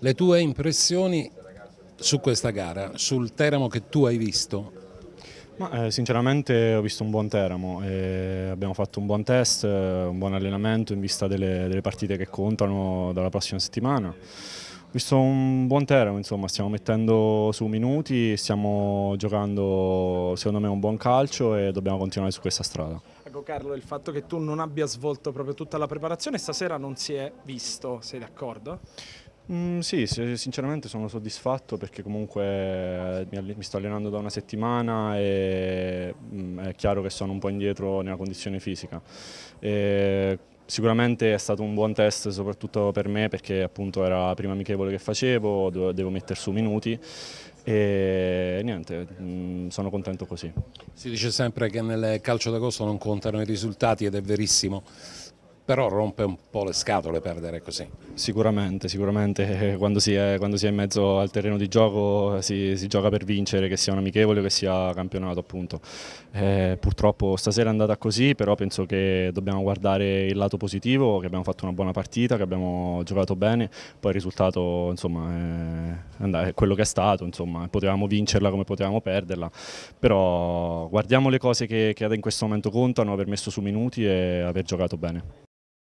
Le tue impressioni su questa gara, sul Teramo che tu hai visto? Ma, eh, sinceramente ho visto un buon Teramo, eh, abbiamo fatto un buon test, un buon allenamento in vista delle, delle partite che contano dalla prossima settimana. Ho visto un buon Teramo, insomma, stiamo mettendo su minuti, stiamo giocando secondo me un buon calcio e dobbiamo continuare su questa strada. Ecco Carlo, il fatto che tu non abbia svolto proprio tutta la preparazione stasera non si è visto, sei d'accordo? Mm, sì, sinceramente sono soddisfatto perché comunque eh, mi sto allenando da una settimana e mm, è chiaro che sono un po' indietro nella condizione fisica. E sicuramente è stato un buon test soprattutto per me perché appunto era la prima amichevole che facevo, devo mettere su minuti e niente, mm, sono contento così. Si dice sempre che nel calcio d'agosto non contano i risultati ed è verissimo, però rompe un po' le scatole perdere così. Sicuramente, sicuramente eh, quando si è, quando si è in mezzo al terreno di gioco si, si, gioca per vincere, che sia un amichevole o che sia campionato appunto. Eh, purtroppo stasera è andata così, però penso che dobbiamo guardare il lato positivo, che abbiamo fatto una buona partita, che abbiamo giocato bene, poi il risultato insomma, è, quello che è stato, insomma, potevamo vincerla come potevamo perderla, però guardiamo le cose che, che in questo momento contano, aver messo su minuti e aver giocato bene.